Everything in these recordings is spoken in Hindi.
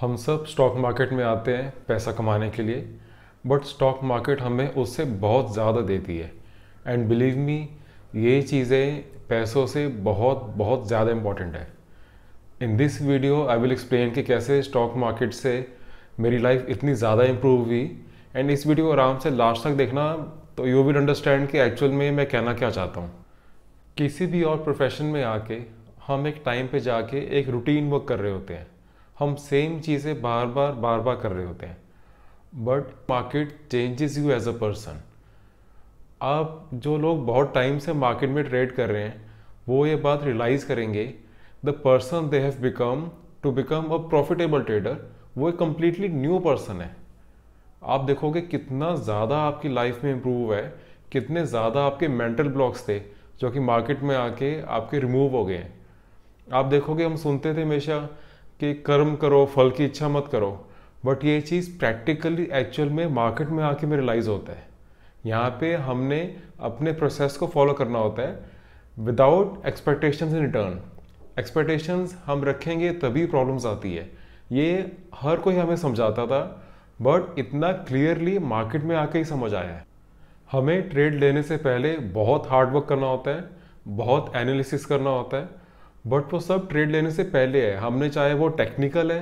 हम सब स्टॉक मार्केट में आते हैं पैसा कमाने के लिए बट स्टॉक मार्केट हमें उससे बहुत ज़्यादा देती है एंड बिलीव मी ये चीज़ें पैसों से बहुत बहुत ज़्यादा इम्पॉर्टेंट है in this video I will explain कि कैसे स्टॉक मार्केट से मेरी लाइफ इतनी ज़्यादा इम्प्रूव हुई एंड इस वीडियो को आराम से लास्ट तक देखना तो यू विल अंडरस्टैंड कि एक्चुअल में मैं कहना क्या चाहता हूँ किसी भी और प्रोफेशन में आके हम एक टाइम पे जाके एक रूटीन वर्क कर रहे होते हैं हम सेम चीज़ें बार बार बार बार कर रहे होते हैं but market changes you as a person आप जो लोग बहुत टाइम से मार्केट में ट्रेड कर रहे हैं वो ये बात रियलाइज़ करेंगे the person they have become to become a profitable trader वो एक कम्प्लीटली न्यू पर्सन है आप देखोगे कितना ज़्यादा आपकी लाइफ में इम्प्रूव है कितने ज़्यादा आपके मेंटल ब्लॉक्स थे जो कि मार्केट में आके आपके रिमूव हो गए हैं आप देखोगे हम सुनते थे हमेशा कि कर्म करो फल की इच्छा मत करो बट ये चीज़ प्रैक्टिकली एक्चुअल में मार्केट में आके में रिलाइज़ होता है यहाँ पे हमने अपने प्रोसेस को फॉलो करना होता है without expectations in return expectations हम रखेंगे तभी प्रॉब्लम्स आती है ये हर कोई हमें समझाता था बट इतना क्लियरली मार्केट में आके ही समझ आया है हमें ट्रेड लेने से पहले बहुत हार्डवर्क करना होता है बहुत एनालिसिस करना होता है बट वो सब ट्रेड लेने से पहले है हमने चाहे वो टेक्निकल है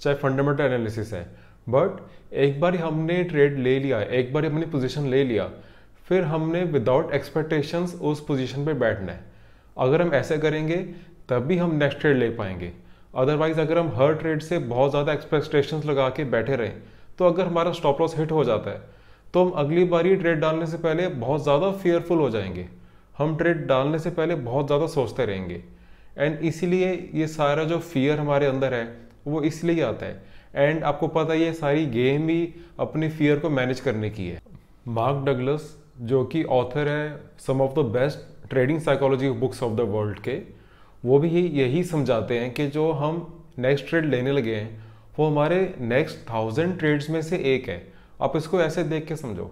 चाहे फंडामेंटल एनालिसिस है बट एक बार हमने ट्रेड ले लिया एक बार हमने पोजीशन ले लिया फिर हमने विदाउट एक्सपेक्टेशंस उस पोजीशन पे बैठना है अगर हम ऐसे करेंगे तभी हम नेक्स्ट ट्रेड ले पाएंगे अदरवाइज अगर हम हर ट्रेड से बहुत ज़्यादा एक्सपेक्टेशंस लगा के बैठे रहें तो अगर हमारा स्टॉप लॉस हिट हो जाता है तो हम अगली बार ही ट्रेड डालने से पहले बहुत ज़्यादा फेयरफुल हो जाएंगे हम ट्रेड डालने से पहले बहुत ज़्यादा सोचते रहेंगे एंड इसीलिए ये सारा जो फियर हमारे अंदर है वो इसलिए आता है एंड आपको पता ही है सारी गेम ही अपने फियर को मैनेज करने की है मार्क डगलस जो कि ऑथर है some of the best trading psychology books of the world के वो भी यही समझाते हैं कि जो हम नेक्स्ट ट्रेड लेने लगे हैं वो हमारे नेक्स्ट थाउजेंड ट्रेड्स में से एक है आप इसको ऐसे देख के समझो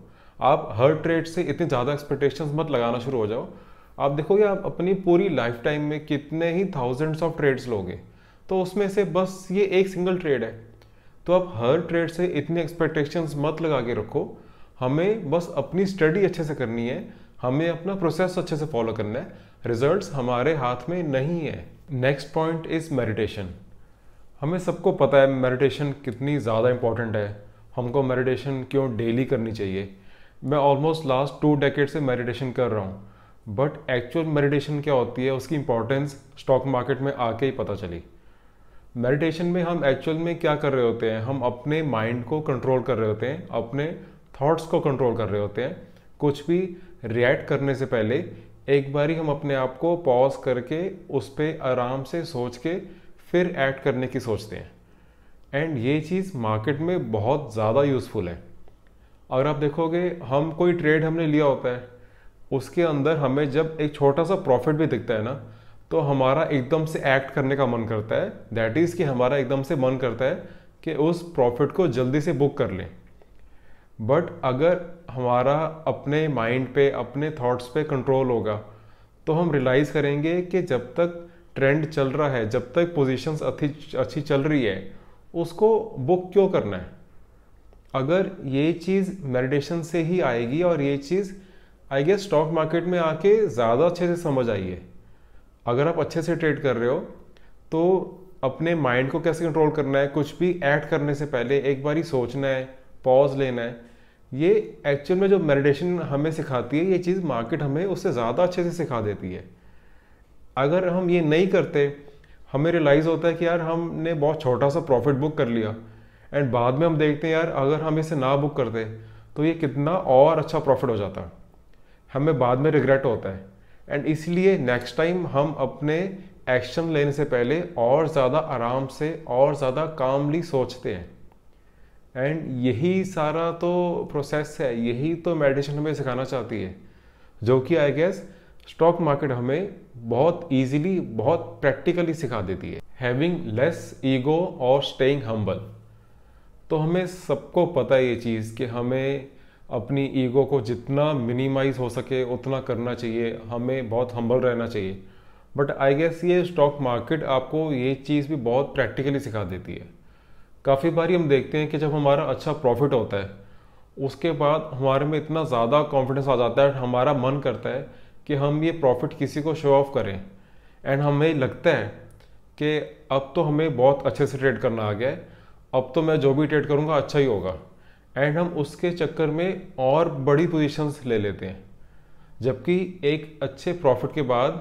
आप हर ट्रेड से इतनी ज़्यादा एक्सपेक्टेशंस मत लगाना शुरू हो जाओ आप देखोगे आप अपनी पूरी लाइफ टाइम में कितने ही थाउजेंड्स ऑफ ट्रेड्स लोगे तो उसमें से बस ये एक सिंगल ट्रेड है तो आप हर ट्रेड से इतनी एक्सपेक्टेशंस मत लगा के रखो हमें बस अपनी स्टडी अच्छे से करनी है हमें अपना प्रोसेस अच्छे से फॉलो करना है रिजल्ट्स हमारे हाथ में नहीं है नेक्स्ट पॉइंट इज़ मेडिटेशन हमें सबको पता है मेडिटेशन कितनी ज़्यादा इम्पॉर्टेंट है हमको मेडिटेशन क्यों डेली करनी चाहिए मैं ऑलमोस्ट लास्ट टू डेकेड से मेडिटेशन कर रहा हूँ बट एक्चुअल मेडिटेशन क्या होती है उसकी इंपॉर्टेंस स्टॉक मार्केट में आके ही पता चली मेडिटेशन में हम एक्चुअल में क्या कर रहे होते हैं हम अपने माइंड को कंट्रोल कर रहे होते हैं अपने थॉट्स को कंट्रोल कर रहे होते हैं कुछ भी रिएक्ट करने से पहले एक बार ही हम अपने आप को पॉज करके उस पर आराम से सोच के फिर एक्ट करने की सोचते हैं एंड ये चीज़ मार्केट में बहुत ज़्यादा यूज़फुल है अगर आप देखोगे हम कोई ट्रेड हमने लिया होता है उसके अंदर हमें जब एक छोटा सा प्रॉफिट भी दिखता है ना तो हमारा एकदम से एक्ट करने का मन करता है दैट इज़ कि हमारा एकदम से मन करता है कि उस प्रॉफिट को जल्दी से बुक कर लें बट अगर हमारा अपने माइंड पे अपने थॉट्स पे कंट्रोल होगा तो हम रियलाइज़ करेंगे कि जब तक ट्रेंड चल रहा है जब तक पोजीशंस अच्छी अच्छी चल रही है उसको बुक क्यों करना है अगर ये चीज़ मेडिटेशन से ही आएगी और ये चीज़ आई गेस स्टॉक मार्केट में आके ज़्यादा अच्छे से समझ आई है अगर आप अच्छे से ट्रेड कर रहे हो तो अपने माइंड को कैसे कंट्रोल करना है कुछ भी एक्ट करने से पहले एक बार ही सोचना है पॉज लेना है ये एक्चुअल में जो मेडिटेशन हमें सिखाती है ये चीज़ मार्केट हमें उससे ज़्यादा अच्छे से सिखा देती है अगर हम ये नहीं करते हमें रियलाइज़ होता है कि यार हमने बहुत छोटा सा प्रॉफिट बुक कर लिया एंड बाद में हम देखते हैं यार अगर हम इसे ना बुक करते तो ये कितना और अच्छा प्रॉफिट हो जाता है हमें बाद में रिग्रेट होता है एंड इसलिए नेक्स्ट टाइम हम अपने एक्शन लेने से पहले और ज़्यादा आराम से और ज़्यादा कामली सोचते हैं एंड यही सारा तो प्रोसेस है यही तो मेडिटेशन हमें सिखाना चाहती है जो कि आई गेस स्टॉक मार्केट हमें बहुत इजीली बहुत प्रैक्टिकली सिखा देती है हैविंग लेस ईगो और स्टेइंग हम्बल तो हमें सबको पता है ये चीज़ कि हमें अपनी ईगो को जितना मिनिमाइज हो सके उतना करना चाहिए हमें बहुत हम्बल रहना चाहिए बट आई गेस ये स्टॉक मार्केट आपको ये चीज़ भी बहुत प्रैक्टिकली सिखा देती है काफ़ी बार हम देखते हैं कि जब हमारा अच्छा प्रॉफिट होता है उसके बाद हमारे में इतना ज़्यादा कॉन्फिडेंस आ जाता है हमारा मन करता है कि हम ये प्रॉफिट किसी को शो ऑफ करें एंड हमें लगता है कि अब तो हमें बहुत अच्छे से ट्रेड करना आ गया है अब तो मैं जो भी ट्रेड करूँगा अच्छा ही होगा एंड हम उसके चक्कर में और बड़ी पोजीशंस ले लेते हैं जबकि एक अच्छे प्रॉफिट के बाद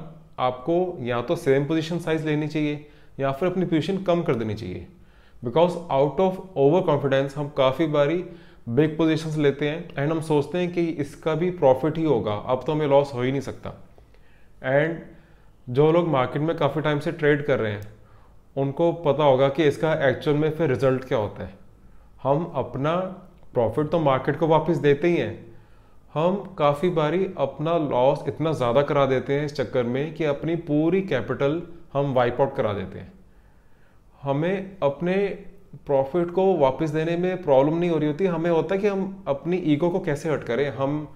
आपको या तो सेम पोजीशन साइज लेनी चाहिए या फिर अपनी पोजीशन कम कर देनी चाहिए because out of overconfidence हम काफ़ी बारी बिग पोजीशंस लेते हैं एंड हम सोचते हैं कि इसका भी प्रॉफिट ही होगा अब तो हमें लॉस हो ही नहीं सकता एंड जो लोग मार्केट में काफ़ी टाइम से ट्रेड कर रहे हैं उनको पता होगा कि इसका एक्चुअल में फिर रिजल्ट क्या होता है हम अपना प्रॉफिट तो मार्केट को वापस देते ही हैं हम काफ़ी बारी अपना लॉस इतना ज़्यादा करा देते हैं इस चक्कर में कि अपनी पूरी कैपिटल हम वाइप आउट करा देते हैं हमें अपने प्रॉफिट को वापस देने में प्रॉब्लम नहीं हो रही होती हमें होता है कि हम अपनी ईगो को कैसे हट करें हम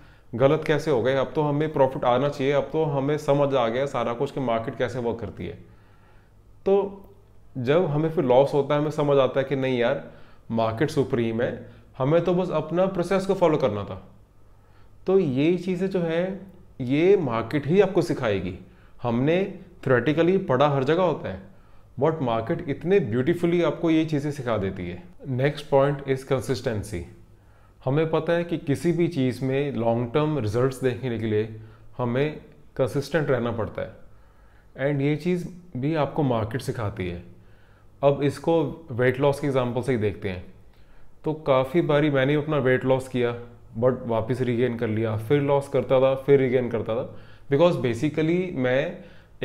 गलत कैसे हो गए अब तो हमें प्रॉफिट आना चाहिए अब तो हमें समझ आ गया सारा कुछ कि मार्केट कैसे वर्क करती है तो जब हमें फिर लॉस होता है हमें समझ आता है कि नहीं यार मार्केट सुप्रीम है हमें तो बस अपना प्रोसेस को फॉलो करना था तो ये चीज़ें जो है ये मार्केट ही आपको सिखाएगी हमने थ्रेटिकली पढ़ा हर जगह होता है बट मार्केट इतने ब्यूटीफुली आपको ये चीज़ें सिखा देती है नेक्स्ट पॉइंट इज़ कंसिस्टेंसी हमें पता है कि किसी भी चीज़ में लॉन्ग टर्म रिजल्ट्स देखने के लिए हमें कंसिस्टेंट रहना पड़ता है एंड ये चीज़ भी आपको मार्केट सिखाती है अब इसको वेट लॉस के एग्जाम्पल से ही देखते हैं तो काफ़ी बारी मैंने अपना वेट लॉस किया बट वापस रिगेन कर लिया फिर लॉस करता था फिर रिगेन करता था बिकॉज बेसिकली मैं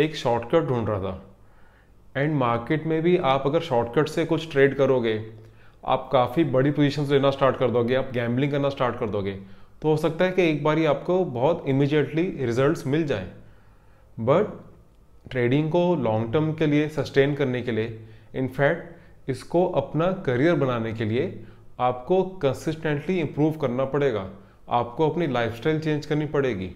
एक शॉर्टकट ढूंढ रहा था एंड मार्केट में भी आप अगर शॉर्टकट से कुछ ट्रेड करोगे आप काफ़ी बड़ी पोजिशन लेना स्टार्ट कर दोगे आप गैम्बलिंग करना स्टार्ट कर दोगे तो हो सकता है कि एक बार ही आपको बहुत इमिजिएटली रिजल्ट मिल जाए बट ट्रेडिंग को लॉन्ग टर्म के लिए सस्टेन करने के लिए इनफैक्ट इसको अपना करियर बनाने के लिए आपको कंसिस्टेंटली इम्प्रूव करना पड़ेगा आपको अपनी लाइफ चेंज करनी पड़ेगी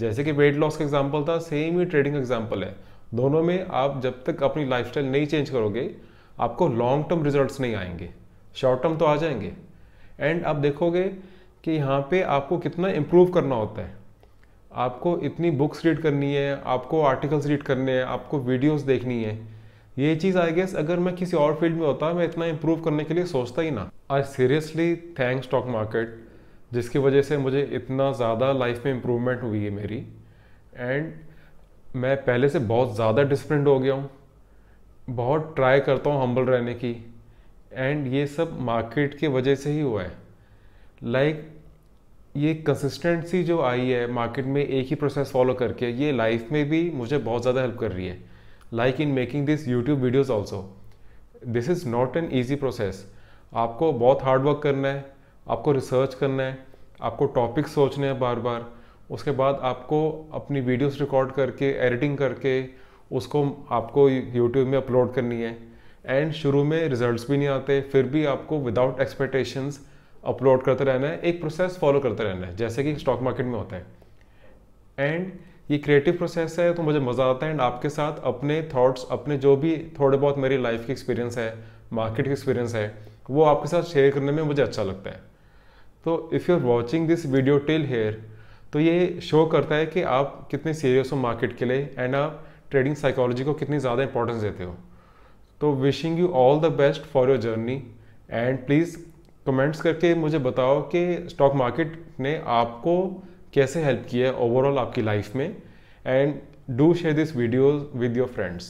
जैसे कि वेट लॉस का एग्जाम्पल था सेम ही ट्रेडिंग एग्जाम्पल है दोनों में आप जब तक अपनी लाइफ नहीं चेंज करोगे आपको लॉन्ग टर्म रिजल्ट नहीं आएंगे शॉर्ट टर्म तो आ जाएंगे एंड आप देखोगे कि यहाँ पे आपको कितना इम्प्रूव करना होता है आपको इतनी बुक्स रीड करनी है आपको आर्टिकल्स रीड करने हैं आपको वीडियोस देखनी है ये चीज़ आई गेस अगर मैं किसी और फील्ड में होता मैं इतना इम्प्रूव करने के लिए सोचता ही ना I seriously thank stock market जिसकी वजह से मुझे इतना ज़्यादा लाइफ में इम्प्रूवमेंट हुई है मेरी एंड मैं पहले से बहुत ज़्यादा डिसिप्लिन हो गया हूँ बहुत ट्राई करता हूँ हम्बल रहने की एंड ये सब मार्केट की वजह से ही हुआ है लाइक like, ये कंसिस्टेंसी जो आई है मार्केट में एक ही प्रोसेस फॉलो करके ये लाइफ में भी मुझे बहुत ज़्यादा हेल्प कर रही है like in making this YouTube videos also this is not an easy process आपको बहुत हार्डवर्क करना है आपको रिसर्च करना है आपको टॉपिक सोचने हैं बार बार उसके बाद आपको अपनी वीडियोस रिकॉर्ड करके एडिटिंग करके उसको आपको यूट्यूब में अपलोड करनी है एंड शुरू में रिजल्ट्स भी नहीं आते फिर भी आपको विदाउट एक्सपेक्टेशंस अपलोड करते रहना है एक प्रोसेस फॉलो करते रहना है जैसे कि स्टॉक मार्केट में होता है एंड ये क्रिएटिव प्रोसेस है तो मुझे मज़ा आता है एंड आपके साथ अपने थॉट्स अपने जो भी थोड़े बहुत मेरी लाइफ की एक्सपीरियंस है मार्केट की एक्सपीरियंस है वो आपके साथ शेयर करने में मुझे अच्छा लगता है तो if you are watching this video till here तो ये शो करता है कि आप कितने सीरियस हो मार्केट के लिए एंड आप ट्रेडिंग साइकोलॉजी को कितनी ज़्यादा इंपॉर्टेंस देते हो तो wishing you all the best for your journey and please comments करके मुझे बताओ कि स्टॉक मार्केट ने आपको कैसे हेल्प किया है ओवरऑल आपकी लाइफ में and do share this videos with your friends